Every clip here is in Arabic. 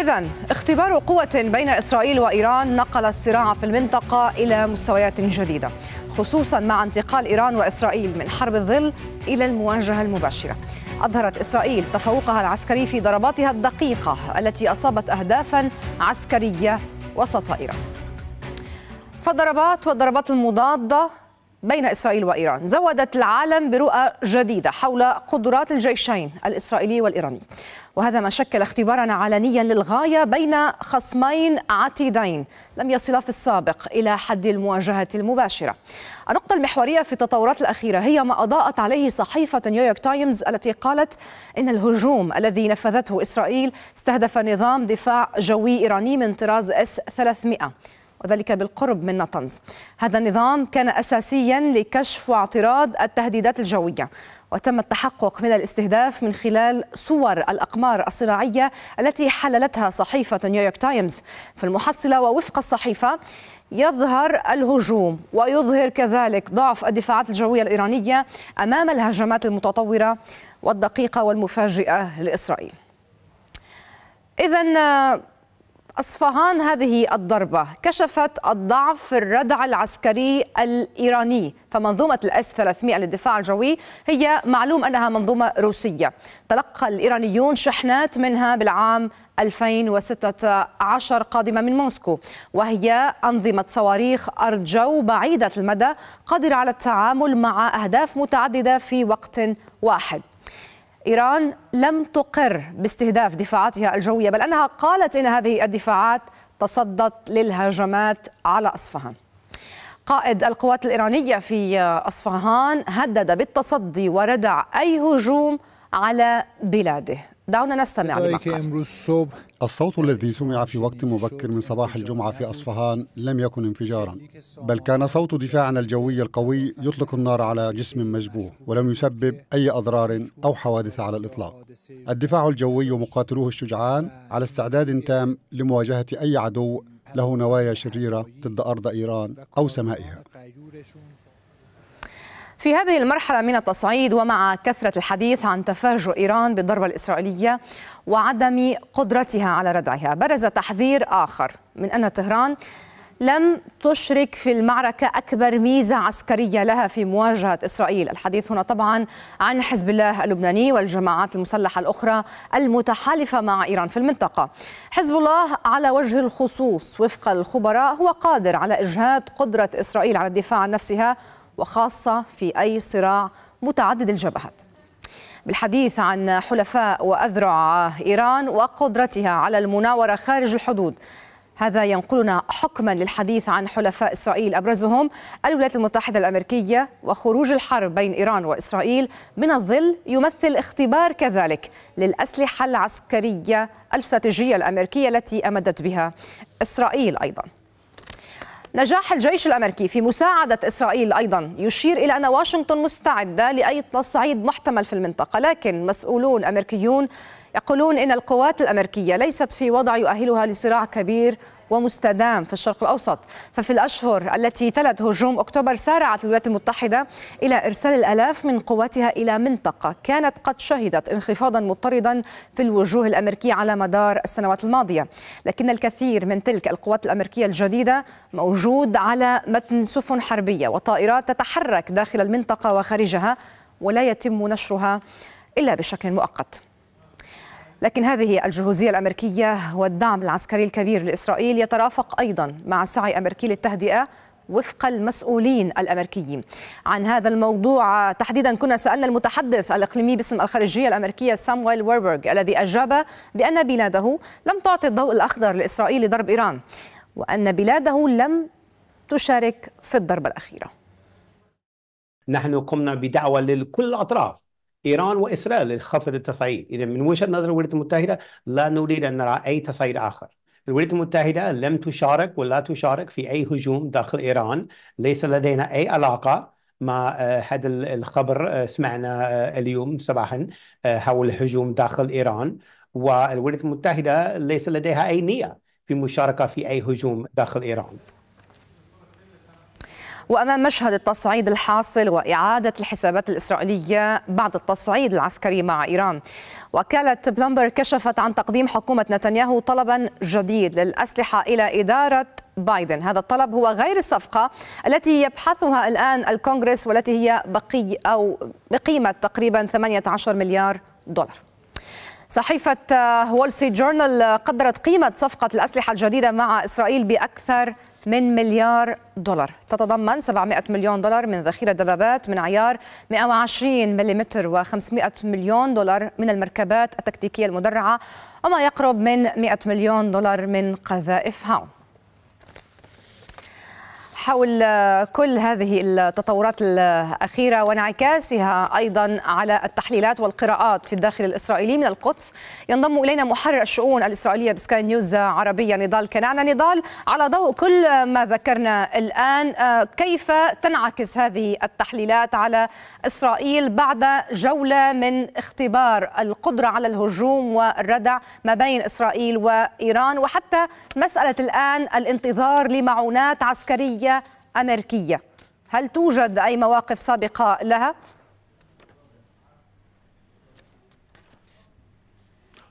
إذا اختبار قوة بين إسرائيل وإيران نقل الصراع في المنطقة إلى مستويات جديدة خصوصا مع انتقال إيران وإسرائيل من حرب الظل إلى المواجهة المباشرة أظهرت إسرائيل تفوقها العسكري في ضرباتها الدقيقة التي أصابت أهدافا عسكرية وسط إيران فالضربات والضربات المضادة بين إسرائيل وإيران زودت العالم برؤى جديدة حول قدرات الجيشين الإسرائيلي والإيراني وهذا ما شكل اختبارا علنيا للغاية بين خصمين عتيدين لم يصلا في السابق إلى حد المواجهة المباشرة النقطة المحورية في التطورات الأخيرة هي ما أضاءت عليه صحيفة نيويورك تايمز التي قالت إن الهجوم الذي نفذته إسرائيل استهدف نظام دفاع جوي إيراني من طراز S-300 وذلك بالقرب من نطنز هذا النظام كان أساسيا لكشف واعتراض التهديدات الجوية وتم التحقق من الاستهداف من خلال صور الأقمار الصناعية التي حللتها صحيفة نيويورك تايمز في المحصلة ووفق الصحيفة يظهر الهجوم ويظهر كذلك ضعف الدفاعات الجوية الإيرانية أمام الهجمات المتطورة والدقيقة والمفاجئة لإسرائيل إذا أصفهان هذه الضربة كشفت الضعف في الردع العسكري الإيراني فمنظومة الأس 300 للدفاع الجوي هي معلوم أنها منظومة روسية تلقى الإيرانيون شحنات منها بالعام 2016 قادمة من موسكو وهي أنظمة صواريخ أرض جو بعيدة المدى قادرة على التعامل مع أهداف متعددة في وقت واحد إيران لم تقر باستهداف دفاعاتها الجوية بل أنها قالت إن هذه الدفاعات تصدت للهجمات على أصفهان قائد القوات الإيرانية في أصفهان هدد بالتصدي وردع أي هجوم على بلاده دعونا نستمع لمقطع الصوت الذي سمع في وقت مبكر من صباح الجمعة في أصفهان لم يكن انفجارا بل كان صوت دفاعنا الجوي القوي يطلق النار على جسم مجبوه ولم يسبب أي أضرار أو حوادث على الإطلاق الدفاع الجوي ومقاتلوه الشجعان على استعداد تام لمواجهة أي عدو له نوايا شريرة ضد أرض إيران أو سمائها في هذه المرحلة من التصعيد ومع كثرة الحديث عن تفاجؤ إيران بالضربة الإسرائيلية وعدم قدرتها على ردعها برز تحذير آخر من أن طهران لم تشرك في المعركة أكبر ميزة عسكرية لها في مواجهة إسرائيل الحديث هنا طبعا عن حزب الله اللبناني والجماعات المسلحة الأخرى المتحالفة مع إيران في المنطقة حزب الله على وجه الخصوص وفق الخبراء هو قادر على إجهاد قدرة إسرائيل على الدفاع عن نفسها وخاصة في أي صراع متعدد الجبهات بالحديث عن حلفاء وأذرع إيران وقدرتها على المناورة خارج الحدود هذا ينقلنا حكما للحديث عن حلفاء اسرائيل ابرزهم الولايات المتحده الامريكيه وخروج الحرب بين ايران واسرائيل من الظل يمثل اختبار كذلك للاسلحه العسكريه الاستراتيجيه الامريكيه التي امدت بها اسرائيل ايضا نجاح الجيش الامريكي في مساعده اسرائيل ايضا يشير الى ان واشنطن مستعده لاي تصعيد محتمل في المنطقه، لكن مسؤولون امريكيون يقولون ان القوات الامريكيه ليست في وضع يؤهلها لصراع كبير ومستدام في الشرق الأوسط ففي الأشهر التي تلت هجوم أكتوبر سارعت الولايات المتحدة إلى إرسال الآلاف من قواتها إلى منطقة كانت قد شهدت انخفاضا مضطردا في الوجوه الأمريكية على مدار السنوات الماضية لكن الكثير من تلك القوات الأمريكية الجديدة موجود على متن سفن حربية وطائرات تتحرك داخل المنطقة وخارجها ولا يتم نشرها إلا بشكل مؤقت لكن هذه الجهوزية الأمريكية والدعم العسكري الكبير لإسرائيل يترافق أيضا مع سعي أمريكي للتهدئة وفق المسؤولين الامريكيين. عن هذا الموضوع تحديدا كنا سالنا المتحدث الاقليمي باسم الخارجيه الامريكيه سامويل ويربرغ الذي اجاب بان بلاده لم تعطي الضوء الاخضر لاسرائيل لضرب ايران وان بلاده لم تشارك في الضربه الاخيره. نحن قمنا بدعوه لكل الاطراف إيران وإسرائيل لخفض التصعيد إذا من وجهة نظر الولايات المتحدة لا نريد أن نرى أي تصعيد آخر الولايات المتحدة لم تشارك ولا تشارك في أي هجوم داخل إيران ليس لدينا أي علاقة مع آه، هذا الخبر آه، سمعنا آه، اليوم صباحا حول هجوم داخل إيران والولايات المتحدة ليس لديها أي نية في مشاركة في أي هجوم داخل إيران وأمام مشهد التصعيد الحاصل وإعادة الحسابات الإسرائيلية بعد التصعيد العسكري مع إيران وكالة بلومبر كشفت عن تقديم حكومة نتنياهو طلبا جديد للأسلحة إلى إدارة بايدن هذا الطلب هو غير الصفقة التي يبحثها الآن الكونغرس والتي هي بقي أو بقيمة تقريبا 18 مليار دولار صحيفة وول ستريت جورنال قدرت قيمة صفقة الأسلحة الجديدة مع إسرائيل بأكثر من مليار دولار تتضمن 700 مليون دولار من ذخيرة دبابات من عيار 120 ملم و500 مليون دولار من المركبات التكتيكية المدرعة وما يقرب من 100 مليون دولار من قذائف هاون حول كل هذه التطورات الأخيرة وانعكاسها أيضا على التحليلات والقراءات في الداخل الإسرائيلي من القدس ينضم إلينا محرر الشؤون الإسرائيلية بسكاي نيوز عربية نضال كنعنا نضال على ضوء كل ما ذكرنا الآن آه، كيف تنعكس هذه التحليلات على إسرائيل بعد جولة من اختبار القدرة على الهجوم والردع ما بين إسرائيل وإيران وحتى مسألة الآن الانتظار لمعونات عسكرية أمريكية هل توجد أي مواقف سابقة لها؟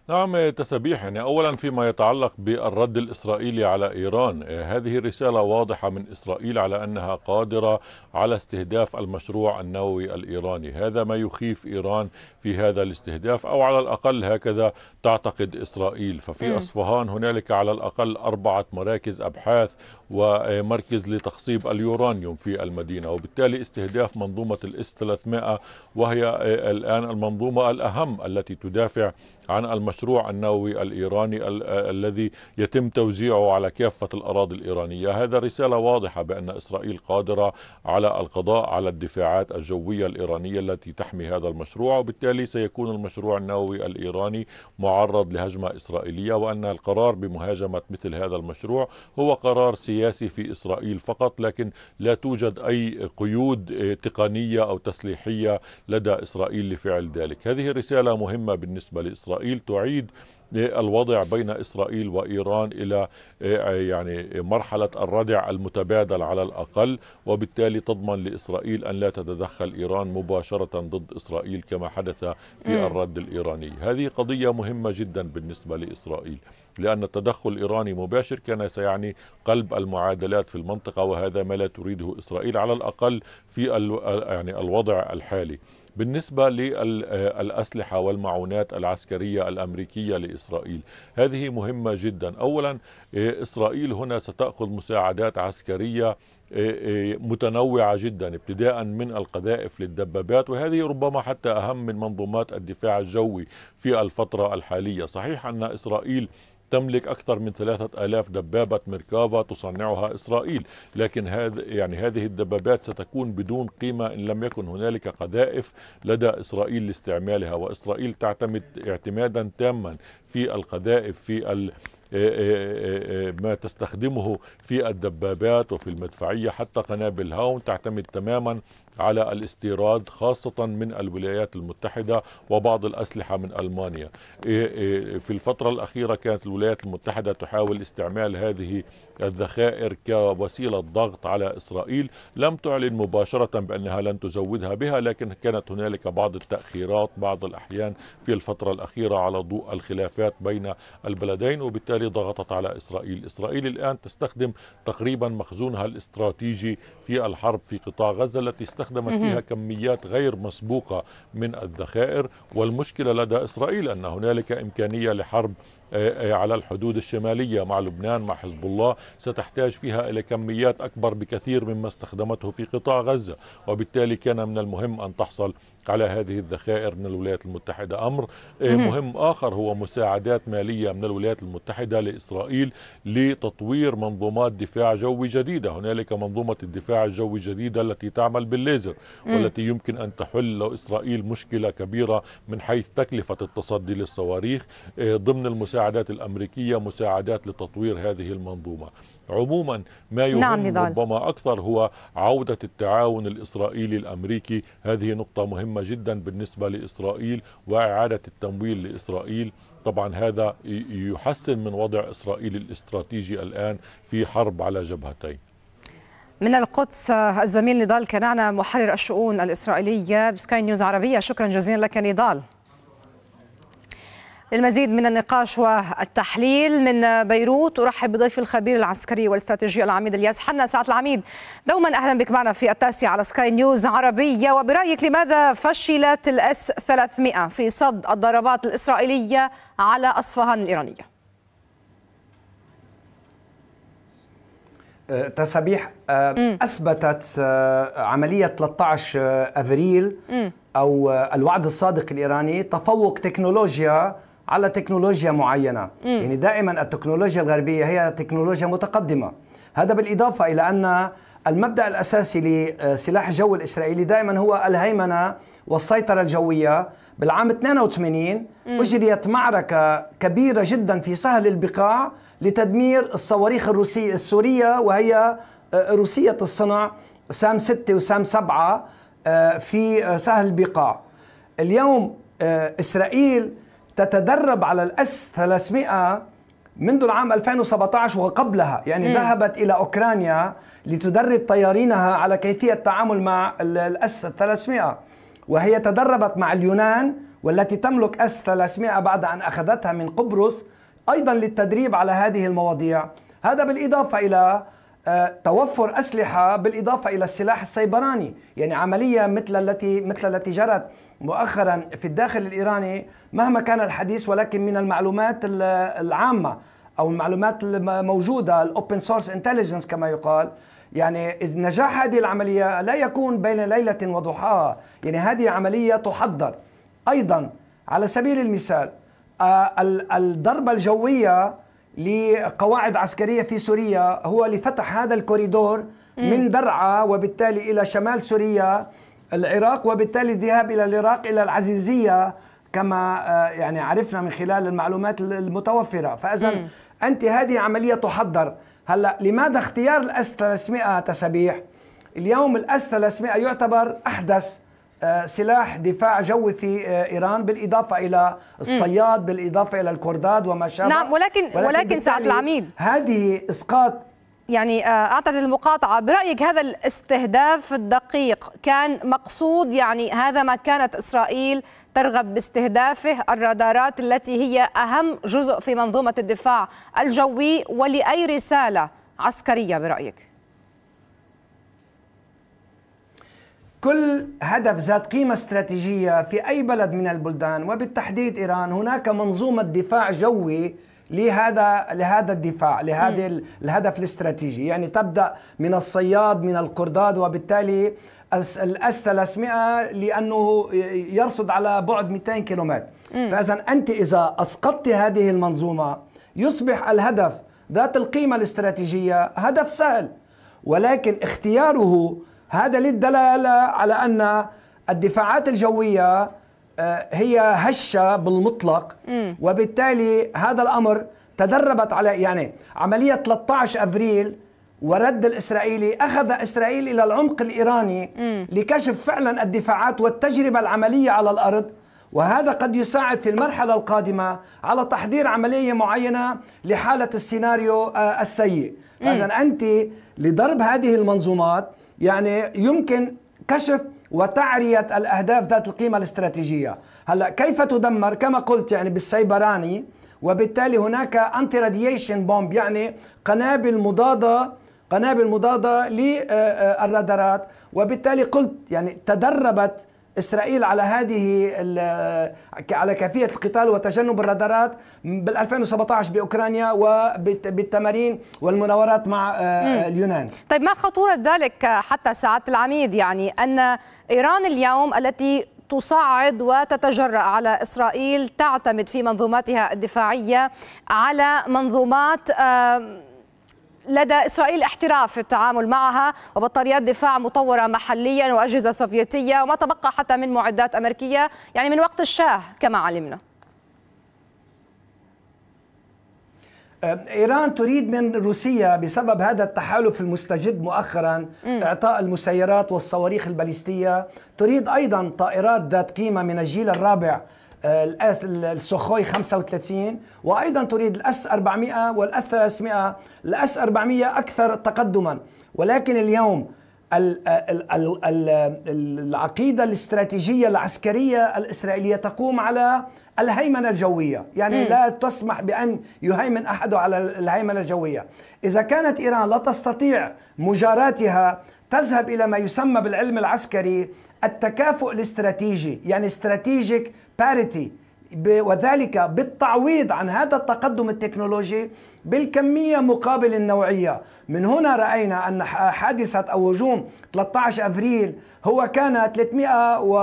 نعم تسابيح يعني أولا فيما يتعلق بالرد الإسرائيلي على إيران هذه رسالة واضحة من إسرائيل على أنها قادرة على استهداف المشروع النووي الإيراني هذا ما يخيف إيران في هذا الاستهداف أو على الأقل هكذا تعتقد إسرائيل ففي أصفهان هنالك على الأقل أربعة مراكز أبحاث ومركز لتخصيب اليورانيوم في المدينة وبالتالي استهداف منظومة الاس 300 وهي الآن المنظومة الأهم التي تدافع عن المشروع المشروع النووي الإيراني آه، الذي يتم توزيعه على كافة الأراضي الإيرانية هذا رسالة واضحة بأن إسرائيل قادرة على القضاء على الدفاعات الجوية الإيرانية التي تحمي هذا المشروع وبالتالي سيكون المشروع النووي الإيراني معرض لهجمة إسرائيلية وأن القرار بمهاجمة مثل هذا المشروع هو قرار سياسي في إسرائيل فقط لكن لا توجد أي قيود تقنية أو تسليحية لدى إسرائيل لفعل ذلك هذه الرساله مهمة بالنسبة لإسرائيل تعيد يعيد الوضع بين إسرائيل وإيران إلى آه، يعني مرحلة الردع المتبادل على الأقل وبالتالي تضمن لإسرائيل أن لا تتدخل إيران مباشرة ضد إسرائيل كما حدث في الرد الإيراني هذه قضية مهمة جدا بالنسبة لإسرائيل لأن التدخل الإيراني مباشر كان سيعني قلب المعادلات في المنطقة وهذا ما لا تريده إسرائيل على الأقل في آه، يعني الوضع الحالي بالنسبة للأسلحة آه، والمعونات العسكرية الأمريكية لإسرائيل هذه مهمة جدا أولا آه، إسرائيل هنا ستأخذ مساعدات عسكرية آه، متنوعة جدا ابتداء من القذائف للدبابات وهذه ربما حتى أهم من منظومات الدفاع الجوي في الفترة الحالية صحيح أن إسرائيل تملك أكثر من ثلاثة آلاف دبابة ميركافا تصنعها إسرائيل لكن هذ يعني هذه الدبابات ستكون بدون قيمة إن لم يكن هنالك قذائف لدى إسرائيل لاستعمالها وإسرائيل تعتمد اعتمادا تاما في القذائف في إيه، إيه، إيه، ما تستخدمه في الدبابات وفي المدفعية حتى قنابل هاون تعتمد تماما على الاستيراد خاصة من الولايات المتحدة وبعض الأسلحة من ألمانيا في الفترة الأخيرة كانت الولايات المتحدة تحاول استعمال هذه الذخائر كوسيلة ضغط على إسرائيل لم تعلن مباشرة بأنها لن تزودها بها لكن كانت هنالك بعض التأخيرات بعض الأحيان في الفترة الأخيرة على ضوء الخلافات بين البلدين وبالتالي وبالتالي ضغطت على إسرائيل إسرائيل الآن تستخدم تقريبا مخزونها الاستراتيجي في الحرب في قطاع غزة التي استخدمت فيها كميات غير مسبوقة من الذخائر والمشكلة لدى إسرائيل أن هنالك إمكانية لحرب آه، آه، على الحدود الشمالية مع لبنان مع حزب الله ستحتاج فيها إلى كميات أكبر بكثير مما استخدمته في قطاع غزة وبالتالي كان من المهم أن تحصل على هذه الذخائر من الولايات المتحدة أمر آه، مهم آخر هو مساعدات مالية من الولايات المتحدة لإسرائيل لتطوير منظومات دفاع جوي جديدة هنالك منظومة الدفاع الجوي الجديدة التي تعمل بالليزر والتي يمكن أن تحل إسرائيل مشكلة كبيرة من حيث تكلفة التصدي للصواريخ ضمن المساعدات المساعدات الأمريكية مساعدات لتطوير هذه المنظومة عموما ما يهم نعم ربما أكثر هو عودة التعاون الإسرائيلي الأمريكي هذه نقطة مهمة جدا بالنسبة لإسرائيل وإعادة التمويل لإسرائيل طبعا هذا يحسن من وضع إسرائيل الاستراتيجي الآن في حرب على جبهتين من القدس الزميل نضال كنعنا محرر الشؤون الإسرائيلية بسكاي نيوز عربية شكرا جزيلا لك نضال للمزيد من النقاش والتحليل من بيروت أرحب بضيفي الخبير العسكري والاستراتيجي العميد الياس حنا سعد العميد دوما أهلا بك معنا في التاسع على سكاي نيوز عربية وبرأيك لماذا فشلت الأس 300 في صد الضربات الإسرائيلية على أصفهان الإيرانية؟ أه، تسابيح أه، اثبتت أه، عمليه 13 افريل او الوعد الصادق الايراني تفوق تكنولوجيا على تكنولوجيا معينه م. يعني دائما التكنولوجيا الغربيه هي تكنولوجيا متقدمه هذا بالاضافه الى ان المبدا الاساسي لسلاح الجو الاسرائيلي دائما هو الهيمنه والسيطره الجويه بالعام 82 اجريت معركه كبيره جدا في سهل البقاع لتدمير الصواريخ الروسيه السوريه وهي آه، روسيه الصنع سام 6 وسام 7 آه، في آه، سهل البقاع اليوم اسرائيل تتدرب على الاس 300 منذ العام 2017 وقبلها يعني م. ذهبت إلى أوكرانيا لتدرب طيارينها على كيفية التعامل مع الأس 300 وهي تدربت مع اليونان والتي تملك أس 300 بعد أن أخذتها من قبرص أيضا للتدريب على هذه المواضيع هذا بالإضافة إلى آه، توفر أسلحة بالإضافة إلى السلاح السيبراني يعني عملية مثل التي مثل التي جرت مؤخرا في الداخل الإيراني مهما كان الحديث ولكن من المعلومات العامة أو المعلومات الموجودة الأوبن سورس انتليجنس كما يقال يعني نجاح هذه العملية لا يكون بين ليلة وضحاها يعني هذه عملية تحضر أيضا على سبيل المثال آه، الضربة الجوية لقواعد عسكرية في سوريا هو لفتح هذا الكوريدور من درعا وبالتالي إلى شمال سوريا العراق وبالتالي الذهاب إلى العراق إلى العزيزية كما آه، يعني عرفنا من خلال المعلومات المتوفرة فإذا أنت هذه عملية تحضر هلا لماذا اختيار الاس 300 تسابيح؟ اليوم الاس 300 يعتبر احدث آه، سلاح دفاع جوي في آه، ايران بالاضافه الى الصياد بالاضافه الى الكرداد وما شابه نعم ولكن ولكن, ولكن سعد العميد هذه اسقاط يعني آه، اعتذر المقاطعه برايك هذا الاستهداف الدقيق كان مقصود يعني هذا ما كانت اسرائيل ترغب باستهدافه الرادارات التي هي اهم جزء في منظومه الدفاع الجوي ولاي رساله عسكريه برايك كل هدف ذات قيمة استراتيجية في أي بلد من البلدان وبالتحديد إيران هناك منظومة دفاع جوي لهذا لهذا الدفاع لهذا الهدف الاستراتيجي يعني تبدا من الصياد من القرداد وبالتالي الاس 300 لانه يرصد على بعد 200 كيلومتر فاذا انت اذا اسقطت هذه المنظومه يصبح الهدف ذات القيمه الاستراتيجيه هدف سهل ولكن اختياره هذا للدلاله على ان الدفاعات الجويه آه، هي هشه بالمطلق وبالتالي هذا الامر تدربت على يعني عمليه 13 ابريل ورد الاسرائيلي اخذ اسرائيل الى العمق الايراني لكشف فعلا الدفاعات والتجربه العمليه على الارض وهذا قد يساعد في المرحله القادمه على تحضير عمليه معينه لحاله السيناريو آه، السيء فاذا انت لضرب هذه المنظومات يعني يمكن كشف وتعرية الأهداف ذات القيمة الاستراتيجية هلأ كيف تدمر كما قلت يعني بالسيبراني وبالتالي هناك أنتي راديشن بومب يعني قنابل مضادة قنابل مضادة للرادارات وبالتالي قلت يعني تدربت اسرائيل على هذه على كيفيه القتال وتجنب الرادارات بال 2017 باوكرانيا وبالتمارين والمناورات مع آه، اليونان. طيب ما خطوره ذلك حتى سعاده العميد يعني ان ايران اليوم التي تصعد وتتجرأ على إسرائيل تعتمد في منظوماتها الدفاعية على منظومات لدى إسرائيل احتراف في التعامل معها وبطاريات دفاع مطورة محليا وأجهزة سوفيتية وما تبقى حتى من معدات أمريكية يعني من وقت الشاه كما علمنا ايران تريد من روسيا بسبب هذا التحالف المستجد مؤخرا م. اعطاء المسيرات والصواريخ الباليستيه تريد ايضا طائرات ذات قيمه من الجيل الرابع السخوي 35 وايضا تريد الاس 400 والاس 300 الاس 400 اكثر تقدما ولكن اليوم العقيده الاستراتيجيه العسكريه الاسرائيليه تقوم على الهيمنه الجويه، يعني م. لا تسمح بان يهيمن احد على الهيمنه الجويه. اذا كانت ايران لا تستطيع مجاراتها تذهب الى ما يسمى بالعلم العسكري التكافؤ الاستراتيجي يعني استراتيجيك باريتي وذلك بالتعويض عن هذا التقدم التكنولوجي بالكمية مقابل النوعية من هنا رأينا أن حادثة أو هجوم 13 أفريل هو كان 300 و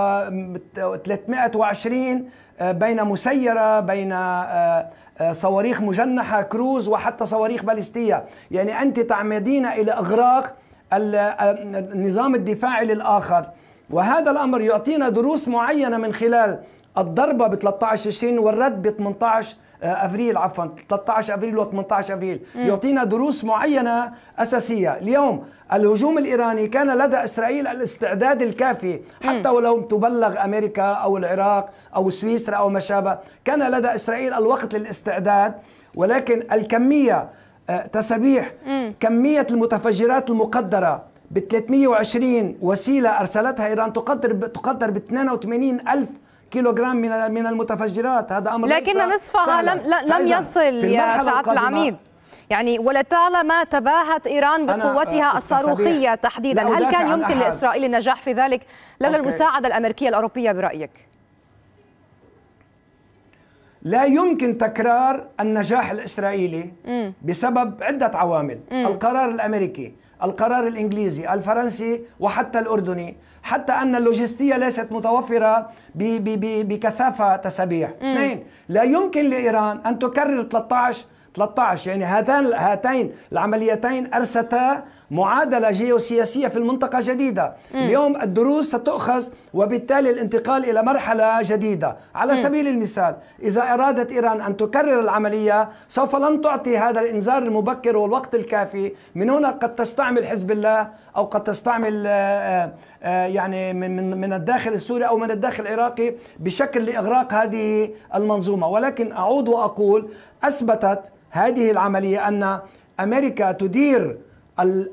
320 بين مسيرة بين آه، آه، صواريخ مجنحة كروز وحتى صواريخ باليستية يعني أنت تعمدين إلى إغراق آه، النظام الدفاعي للآخر وهذا الأمر يعطينا دروس معينة من خلال الضربة ب 13 تشرين والرد ب 18 افريل عفوا 13 ابريل و 18 ابريل م. يعطينا دروس معينه اساسيه اليوم الهجوم الايراني كان لدى اسرائيل الاستعداد الكافي حتى ولو تبلغ امريكا او العراق او سويسرا او ما شابه كان لدى اسرائيل الوقت للاستعداد ولكن الكميه آه، تسابيح كميه المتفجرات المقدره ب 320 وسيله ارسلتها ايران تقدر ب تقدر ب 82 الف كيلوغرام من من المتفجرات هذا امر لكن نصفها لم لم يصل يا سعاده العميد يعني ولطالما تباهت إيران بقوتها آه، الصاروخية تحديدا هل كان يمكن لإسرائيل النجاح في ذلك لولا المساعدة الأمريكية الأوروبية برأيك؟ لا يمكن تكرار النجاح الإسرائيلي بسبب عدة عوامل القرار الأمريكي القرار الإنجليزي الفرنسي وحتى الأردني حتى أن اللوجستية ليست متوفرة بكثافة تسابيح اثنين لا يمكن لإيران أن تكرر 13 13 يعني هاتان هاتين العمليتين ارستا معادله جيوسياسيه في المنطقه جديده اليوم الدروس ستؤخذ وبالتالي الانتقال إلى مرحلة جديدة على سبيل المثال إذا أرادت إيران أن تكرر العملية سوف لن تعطي هذا الإنذار المبكر والوقت الكافي من هنا قد تستعمل حزب الله أو قد تستعمل آه، آه، آه، يعني من من الداخل السوري أو من الداخل العراقي بشكل لإغراق هذه المنظومة ولكن أعود وأقول أثبتت هذه العملية أن أمريكا تدير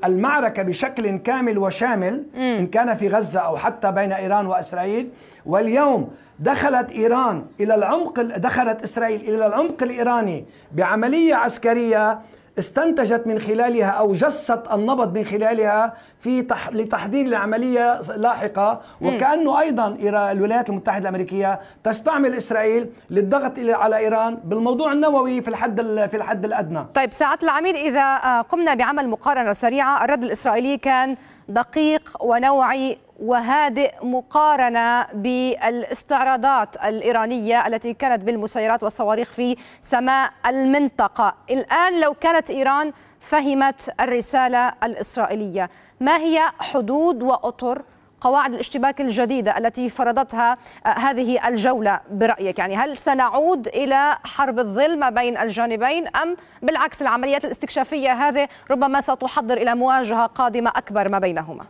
المعركة بشكل كامل وشامل إن كان في غزة أو حتى بين إيران وإسرائيل واليوم دخلت إيران إلى العمق دخلت إسرائيل إلى العمق الإيراني بعملية عسكرية استنتجت من خلالها او جست النبض من خلالها في تح... لتحديد العمليه لاحقه وكانه ايضا الولايات المتحده الامريكيه تستعمل اسرائيل للضغط على ايران بالموضوع النووي في الحد ال... في الحد الادنى. طيب ساعه العميد اذا آه، قمنا بعمل مقارنه سريعه الرد الاسرائيلي كان دقيق ونوعي وهادئ مقارنه بالاستعراضات الايرانيه التي كانت بالمسيرات والصواريخ في سماء المنطقه الان لو كانت ايران فهمت الرساله الاسرائيليه ما هي حدود واطر قواعد الاشتباك الجديدة التي فرضتها آه، هذه الجولة برأيك يعني هل سنعود إلى حرب الظل ما بين الجانبين أم بالعكس العمليات الاستكشافية هذه ربما ستحضر إلى مواجهة قادمة أكبر ما بينهما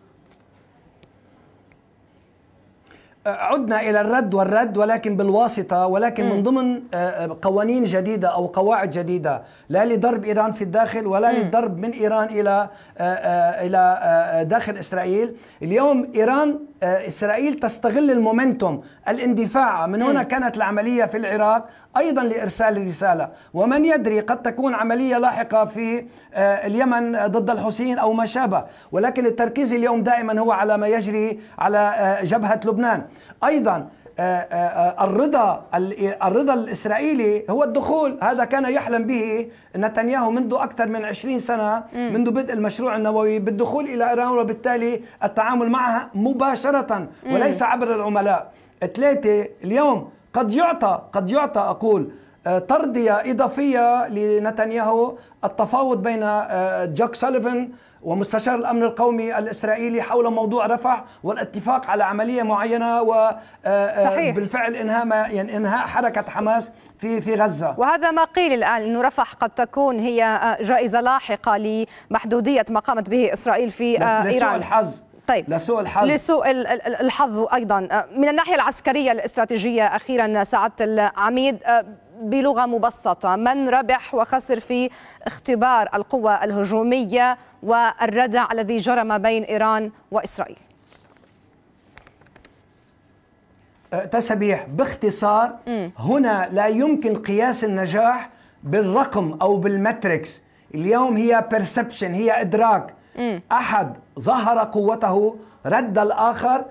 عدنا الى الرد والرد ولكن بالواسطه ولكن من ضمن آه، آه، قوانين جديده او قواعد جديده لا لضرب ايران في الداخل ولا م. للضرب من ايران الى آه، الى داخل اسرائيل اليوم ايران اسرائيل تستغل المومنتوم الاندفاع من هنا كانت العمليه في العراق ايضا لارسال رساله ومن يدري قد تكون عمليه لاحقه في اليمن ضد الحسين او ما شابه ولكن التركيز اليوم دائما هو على ما يجري على جبهه لبنان ايضا آه، آه، آه، الرضا الرضا الاسرائيلي هو الدخول هذا كان يحلم به نتنياهو منذ اكثر من 20 سنه منذ بدء المشروع النووي بالدخول الى ايران وبالتالي التعامل معها مباشره وليس عبر العملاء ثلاثه اليوم قد يعطى قد يعطى اقول آه، ترضية إضافية لنتنياهو التفاوض بين آه، جاك سوليفان ومستشار الأمن القومي الإسرائيلي حول موضوع رفح والاتفاق على عملية معينة وبالفعل آه، صحيح. إنهاء يعني إنهاء حركة حماس في في غزة وهذا ما قيل الآن أن رفح قد تكون هي جائزة لاحقة لمحدودية ما قامت به إسرائيل في إيران لسوء الحظ طيب لسوء الحظ لسوء الحظ ايضا من الناحيه العسكريه الاستراتيجيه اخيرا سعاده العميد بلغة مبسطة من ربح وخسر في اختبار القوة الهجومية والردع الذي جرى ما بين إيران وإسرائيل أه، تسبيح باختصار هنا لا يمكن قياس النجاح بالرقم أو بالمتريكس اليوم هي بيرسبشن هي إدراك أحد ظهر قوته رد الآخر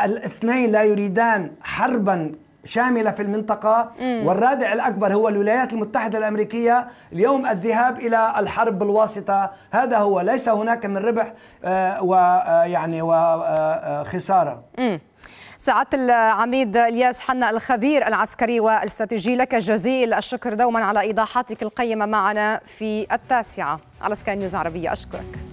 الاثنين لا يريدان حربا شامله في المنطقه والرادع الاكبر هو الولايات المتحده الامريكيه اليوم الذهاب الى الحرب بالواسطه هذا هو ليس هناك من ربح آه، ويعني آه، وخساره آه، سعادة العميد الياس حنا الخبير العسكري والاستراتيجي لك جزيل الشكر دوما على إيضاحاتك القيمة معنا في التاسعة على سكاي نيوز عربية أشكرك